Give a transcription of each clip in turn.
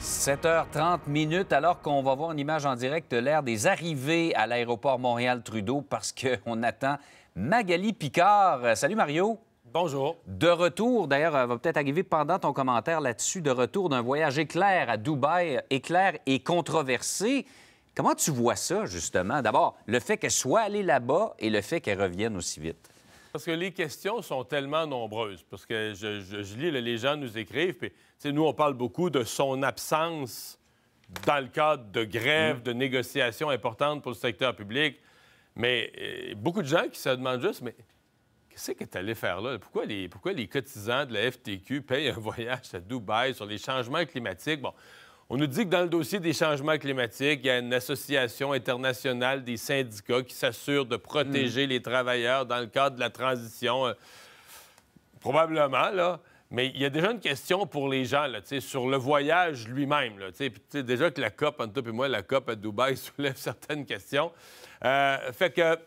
7h30 minutes, alors qu'on va voir une image en direct de l'ère des arrivées à l'aéroport Montréal-Trudeau parce qu'on attend Magali Picard. Salut Mario. Bonjour. De retour, d'ailleurs, elle euh, va peut-être arriver pendant ton commentaire là-dessus, de retour d'un voyage éclair à Dubaï, euh, éclair et controversé. Comment tu vois ça, justement? D'abord, le fait qu'elle soit allée là-bas et le fait qu'elle revienne aussi vite. Parce que les questions sont tellement nombreuses. Parce que je, lis, les gens nous écrivent, puis nous, on parle beaucoup de son absence dans le cadre de grèves, mm. de négociations importantes pour le secteur public. Mais euh, beaucoup de gens qui se demandent juste, mais qu'est-ce que tu allé faire là? Pourquoi les, pourquoi les cotisants de la FTQ payent un voyage à Dubaï sur les changements climatiques? Bon, on nous dit que dans le dossier des changements climatiques, il y a une association internationale des syndicats qui s'assure de protéger mm. les travailleurs dans le cadre de la transition. Euh, probablement, là. Mais il y a déjà une question pour les gens là, tu sais, sur le voyage lui-même. Déjà que la COP, tout cas, et moi, la COP à Dubaï soulève certaines questions. Euh, fait que.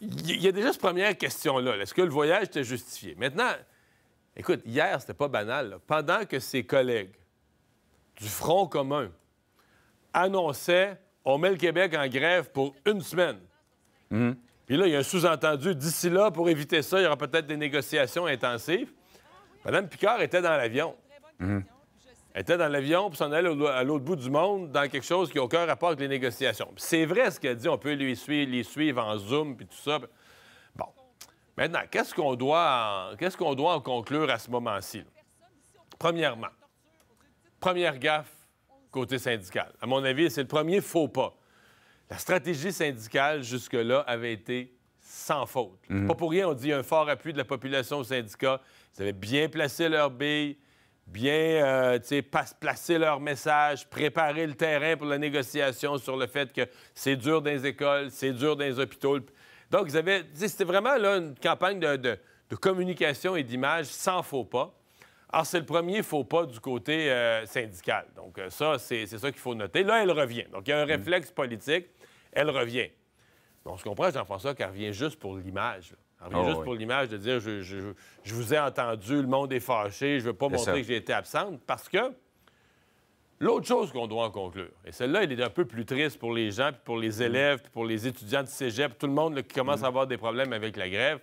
Il y a déjà cette première question-là. Est-ce que le voyage était justifié? Maintenant, écoute, hier, c'était pas banal. Pendant que ses collègues du Front commun annonçait on met le Québec en grève pour une semaine. Hmm. Puis là, il y a un sous-entendu d'ici là, pour éviter ça, il y aura peut-être des négociations intensives. Madame Picard était dans l'avion. Hmm. Elle était dans l'avion pour s'en aller à l'autre bout du monde dans quelque chose qui n'a aucun rapport avec les négociations. C'est vrai ce qu'elle dit, on peut les suivre, en Zoom puis tout ça. Bon. Maintenant, qu'est-ce qu'on doit, qu'est-ce qu'on doit en conclure à ce moment-ci? Premièrement, première gaffe côté syndical. À mon avis, c'est le premier faux pas. La stratégie syndicale jusque-là avait été sans faute. Mhm. Pas pour rien, on dit un fort appui de la population au syndicat. Ils avaient bien placé leur bille, bien euh, placé leur message, préparé le terrain pour la négociation sur le fait que c'est dur dans les écoles, c'est dur dans les hôpitaux. Donc, C'était vraiment là, une campagne de communication et d'image sans faux pas. Alors, c'est le premier faux pas du côté euh, syndical. Donc, euh, ça, c'est ça qu'il faut noter. Là, elle revient. Donc, il y a un mm. réflexe politique. Elle revient. On se comprend, Jean-François, qu'elle revient juste pour l'image. Elle revient ah juste pour l'image de dire je, vous ai entendu, le monde est fâché, je ne veux pas montrer que j'ai été absente. Parce que l'autre chose qu'on doit en conclure, et celle-là, elle est un peu plus triste pour les gens, puis pour les mm. élèves, puis pour les étudiants de cégep, tout le monde qui commence mm. à avoir des problèmes avec la grève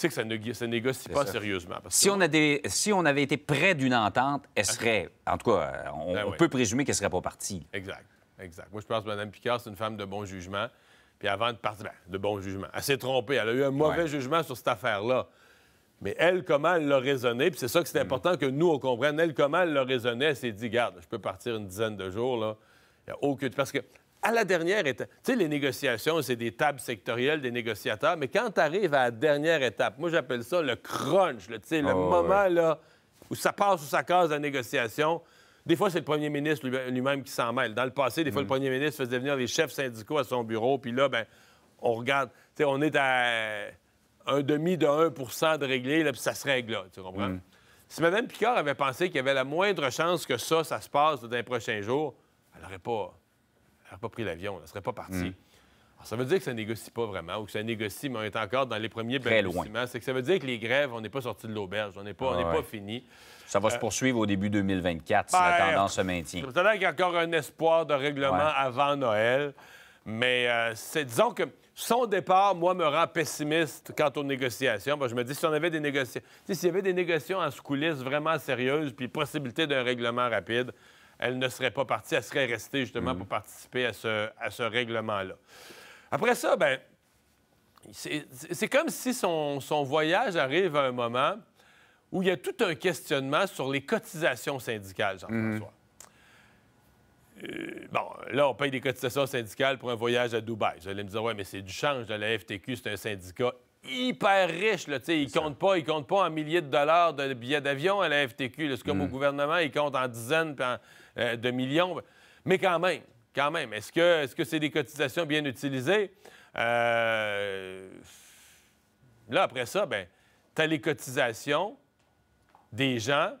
c'est que ça ne négocie pas sérieusement. si, on a si on avait été près d'une entente, elle serait, en tout cas, euh, on, ben peut présumer qu'elle ne serait pas partie. Exact, exact. Moi, je pense que Mme Picard, c'est une femme de bon jugement. Puis avant de partir, ben, de bon jugement. Elle s'est trompée. Elle a eu un mauvais jugement sur cette affaire-là. Mais elle, comment elle l'a raisonné, puis c'est ça que c'est mm. important que nous, on comprenne. Elle, comment elle l'a raisonné, elle s'est dit, garde, je peux partir une dizaine de jours, là. Il n'y a aucune... Parce que à la dernière étape, tu sais, les négociations, c'est des tables sectorielles des négociateurs, mais quand tu arrives à la dernière étape, moi j'appelle ça le crunch, le ah, moment là, où ça passe ou sa casse la négociation. Des fois, c'est le premier ministre lui-même qui s'en mêle. Dans le passé, des fois, le mm. premier ministre faisait venir des chefs syndicaux à son bureau, puis là, ben, on regarde, tu sais, on est à un demi de 1 de régler puis ça se règle là, tu comprends? Mm. Si Mme Picard avait pensé qu'il y avait la moindre chance que ça, ça se passe dans les prochains jours, elle n'aurait pas n'aurait pas pris l'avion, elle ne serait pas partie. Hmm. ça veut dire que ça négocie pas vraiment, ou que ça négocie, mais on est encore dans les premiers balbutiements. C'est que ça veut dire que les grèves, on n'est pas sorti de l'auberge, on n'est pas, pas fini. Ça va euh, se poursuivre au début 2024 si la ben, tendance se maintient. Ça à dire qu'il y a encore un espoir de règlement avant Noël, mais euh, disons que son départ, moi, me rend pessimiste quant aux négociations. Ben, je me dis, si on avait des négociations, s'il y avait des négociations en coulisses vraiment sérieuses, puis possibilité d'un règlement rapide, elle ne serait pas partie, elle serait restée justement pour mhm. participer à ce, règlement-là. Après ça, ben, c'est comme si son, voyage arrive à un moment où il y a tout un questionnement sur les cotisations syndicales, Jean-François. Mhm. Euh, bon, là, on paye des cotisations syndicales pour un voyage à Dubaï. Vous allez me dire, ouais, mais c'est du change de la FTQ, c'est un syndicat hyper riches. Là, ils ne comptent pas, ils comptent pas en milliers de dollars de billets d'avion à la FTQ. C'est comme au mm. gouvernement, ils comptent en dizaines euh, de millions. Mais quand même, quand même, est-ce que c'est -ce des cotisations bien utilisées? Euh, là, après ça, ben, tu as les cotisations des gens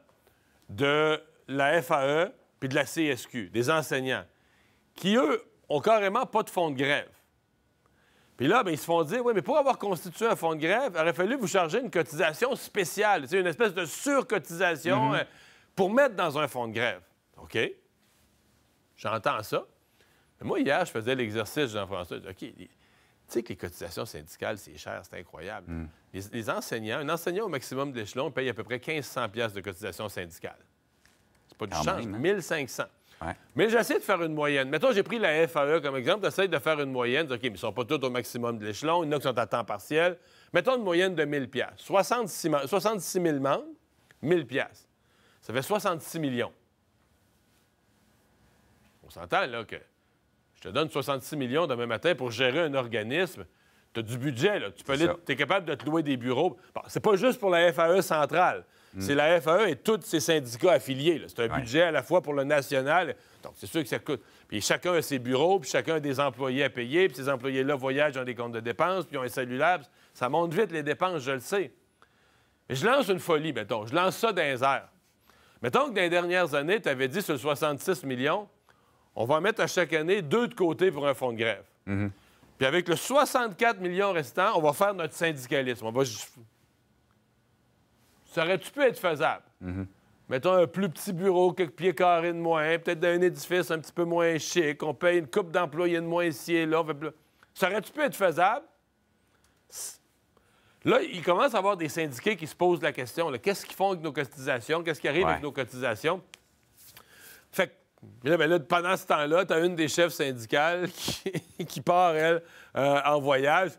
de la FAE puis de la CSQ, des enseignants, qui, eux, ont carrément pas de fonds de grève. Puis là, ben, ils se font dire, oui, mais pour avoir constitué un fonds de grève, il aurait fallu vous charger une cotisation spéciale, une espèce de surcotisation mhm. euh, pour mettre dans un fonds de grève. OK? J'entends ça. Mais moi, hier, je faisais l'exercice, Jean-François, OK, tu sais que les cotisations syndicales, c'est cher, c'est incroyable. Mhm. Les, enseignants, un enseignant au maximum d'échelon paye à peu près 1500 de cotisation syndicale. C'est pas du change, 1500. Mais j'essaie de faire une moyenne. Mettons, j'ai pris la FAE comme exemple. J'essaie de faire une moyenne. OK, mais ils ne sont pas tous au maximum de l'échelon. Il y en a qui sont à temps partiel. Mettons une moyenne de 1000 66, 66 000 membres, 1000 Ça fait 66 millions. On s'entend, là, que je te donne 66 millions demain matin pour gérer un organisme. Tu as du budget, là. Tu es capable de te louer des bureaux. Ce c'est pas juste pour la FAE centrale. Mm. C'est la FAE et tous ses syndicats affiliés. C'est un budget à la fois pour le national. Donc, c'est sûr que ça coûte. Puis chacun a ses bureaux, puis chacun a des employés à payer, puis ces employés-là voyagent dans des comptes de dépenses, puis ont un cellulaire. Ça monte vite, les dépenses, je le sais. Mais je lance une folie, mettons. Je lance ça dans les airs. Mettons que dans les dernières années, tu avais dit sur 66 millions, on va mettre à chaque année deux de côté pour un fonds de grève. Mm-hmm. Puis avec le 64 millions restant, on va faire notre syndicalisme. On va ça aurait-tu pu être faisable? Mettons un plus petit bureau, quelques pieds carrés de moins, peut-être dans un édifice un petit peu moins chic, on paye une coupe d'employés de moins ici et là. Ça aurait-tu pu être faisable? Là, il commence à avoir des syndiqués qui se posent la question qu'est-ce qu'ils font avec nos cotisations Qu'est-ce qui arrive avec nos cotisations Fait ben pendant ce temps-là, tu as une des chefs syndicales qui, part, elle, euh, en voyage.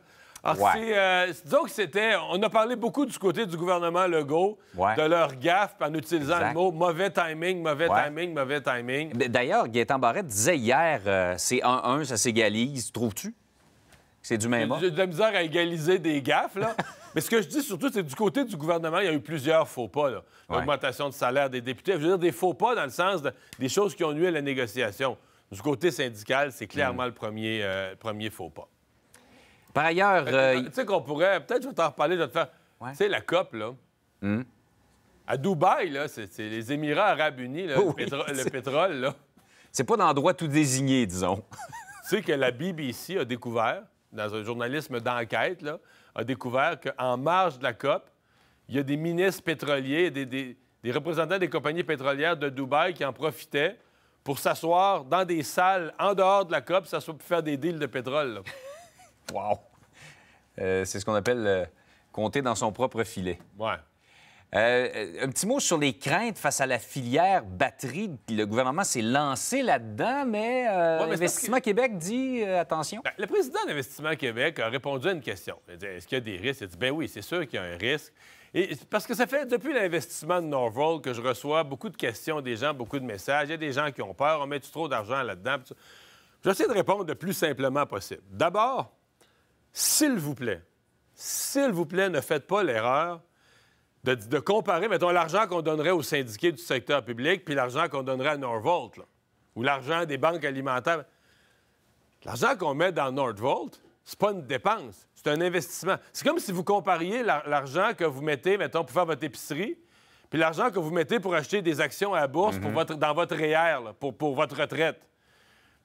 Alors, ah, euh, disons que c'était. On a parlé beaucoup du côté du gouvernement Legault, de leur gaffe en utilisant le mot mauvais timing, mauvais timing, mauvais timing. D'ailleurs, Gaétan Barrette disait hier euh, c'est un, 1 ça s'égalise, trouves-tu? C'est du même J'ai de la misère à égaliser des gaffes, là. Mais ce que je dis surtout, c'est du côté du gouvernement, il y a eu plusieurs faux pas. L'augmentation de salaire des députés. Je veux dire, des faux pas dans le sens des choses qui ont nué à la négociation. Du côté syndical, c'est clairement mm. le premier, euh, premier faux pas. Par ailleurs. Ben, euh, tu sais qu'on pourrait. Peut-être je vais t'en reparler, je vais te faire. Tu sais, la COP, là. Hmm. À Dubaï, là, c'est les Émirats Arabes Unis, le, pétrole, là. C'est pas endroit tout désigné, disons. tu sais que la BBC a découvert, dans un journalisme d'enquête, a découvert qu'en marge de la COP, il y a des ministres pétroliers, des, des représentants des compagnies pétrolières de Dubaï qui en profitaient pour s'asseoir dans des salles en dehors de la COP, s'asseoir pour faire des deals de pétrole. Là. Wow! Euh, c'est ce qu'on appelle euh, compter dans son propre filet. Ouais. Euh, un petit mot sur les craintes face à la filière batterie. Le gouvernement s'est lancé là-dedans, mais, Investissement Québec dit attention. Ben, le président d'Investissement Québec a répondu à une question. Il dit Est-ce qu'il y a des risques? Il a dit, ben oui, c'est sûr qu'il y a un risque. Et, parce que ça fait depuis l'investissement de Norval que je reçois beaucoup de questions des gens, beaucoup de messages. Il y a des gens qui ont peur. On met trop d'argent là-dedans? J'essaie de répondre le plus simplement possible. D'abord, s'il vous plaît, s'il vous plaît, ne faites pas l'erreur de, comparer, mettons, l'argent qu'on donnerait aux syndiqués du secteur public puis l'argent qu'on donnerait à Norvolt, ou l'argent des banques alimentaires. L'argent qu'on met dans Norvolt, c'est pas une dépense, c'est un investissement. C'est comme si vous compariez l'argent que vous mettez, mettons, pour faire votre épicerie, puis l'argent que vous mettez pour acheter des actions à la bourse mm-hmm. dans votre REER, pour votre retraite.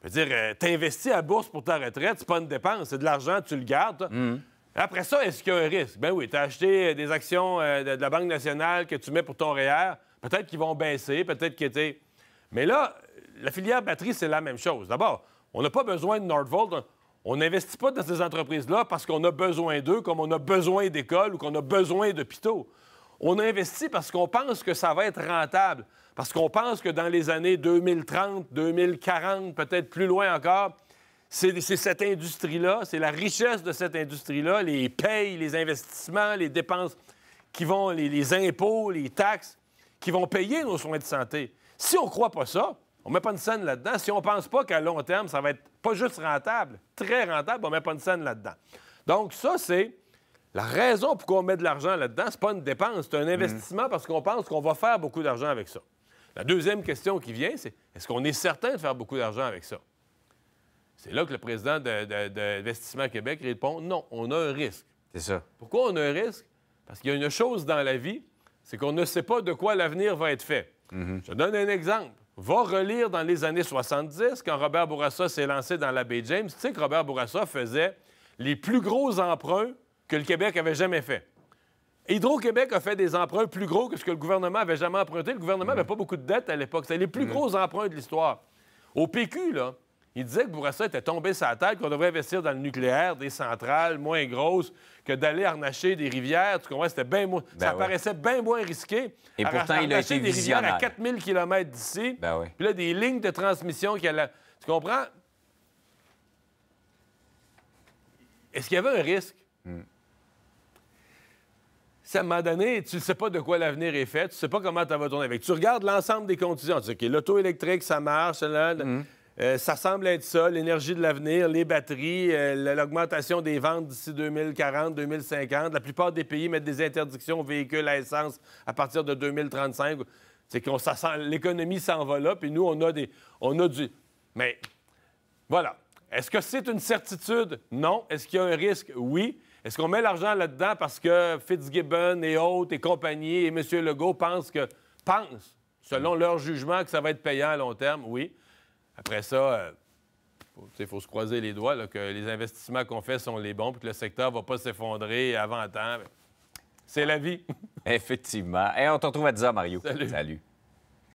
Je veux dire, euh, t'investis à bourse pour ta retraite, c'est pas une dépense, c'est de l'argent, tu le gardes. Mm. Après ça, est-ce qu'il y a un risque? Ben oui, tu as acheté euh, des actions euh, de la Banque nationale que tu mets pour ton REER. Peut-être qu'ils vont baisser, peut-être étaient... Mais là, la filière batterie, c'est la même chose. D'abord, on n'a pas besoin de Nordvolt. On n'investit pas dans ces entreprises-là parce qu'on a besoin d'eux, comme on a besoin d'écoles ou qu'on a besoin d'hôpitaux on investit parce qu'on pense que ça va être rentable, parce qu'on pense que dans les années 2030, 2040, peut-être plus loin encore, c'est cette industrie-là, c'est la richesse de cette industrie-là, les payes, les investissements, les dépenses qui vont, les, impôts, les taxes, qui vont payer nos soins de santé. Si on ne croit pas ça, on ne met pas une scène là-dedans. Si on ne pense pas qu'à long terme, ça va être pas juste rentable, très rentable, on ne met pas une scène là-dedans. Donc, ça, c'est la raison pour qu'on met de l'argent là-dedans, c'est pas une dépense, c'est un investissement parce qu'on pense qu'on va faire beaucoup d'argent avec ça. La deuxième question qui vient, c'est est-ce qu'on est certain de faire beaucoup d'argent avec ça? C'est là que le président d'Investissement Québec répond non, on a un risque. C'est ça. Pourquoi on a un risque? Parce qu'il y a une chose dans la vie, c'est qu'on ne sait pas de quoi l'avenir va être fait. Mhm. Je donne un exemple. Va relire dans les années 70, quand Robert Bourassa s'est lancé dans la baie James. Tu sais que Robert Bourassa faisait les plus gros emprunts que le Québec avait jamais fait. Hydro-Québec a fait des emprunts plus gros que ce que le gouvernement avait jamais emprunté. Le gouvernement n'avait mm. pas beaucoup de dettes à l'époque. C'était les plus mm. gros emprunts de l'histoire. Au PQ, là, il disait que Bourassa était tombé sur la tête, qu'on devrait investir dans le nucléaire, des centrales moins grosses, que d'aller harnacher des rivières. Tu comprends? C'était bien ben ça paraissait bien moins risqué. Et pourtant, il a été des rivières à 4000 km d'ici. Ben oui. Puis là, des lignes de transmission qui a. Tu comprends? Est-ce qu'il y avait un risque? Mm à un moment donné, tu ne sais pas de quoi l'avenir est fait, tu ne sais pas comment ça va tourner avec. Tu regardes l'ensemble des conditions. Tu OK, l'auto électrique, ça marche, mm. euh, ça semble être ça, l'énergie de l'avenir, les batteries, euh, l'augmentation des ventes d'ici 2040, 2050. La plupart des pays mettent des interdictions aux véhicules à essence à partir de 2035. C'est qu'on l'économie s'en va là, puis nous, on a, des, on a du... Mais voilà. Est-ce que c'est une certitude? Non. Est-ce qu'il y a un risque? Oui. Est-ce qu'on met l'argent là-dedans parce que Fitzgibbon et autres et compagnie et M. Legault pensent que pensent, selon mm. leur jugement, que ça va être payant à long terme? Oui. Après ça, euh, il faut se croiser les doigts que les investissements qu'on fait sont les bons puis que le secteur ne va pas s'effondrer avant temps. C'est la vie. Effectivement. Et on te retrouve à 10 Mario. Salut.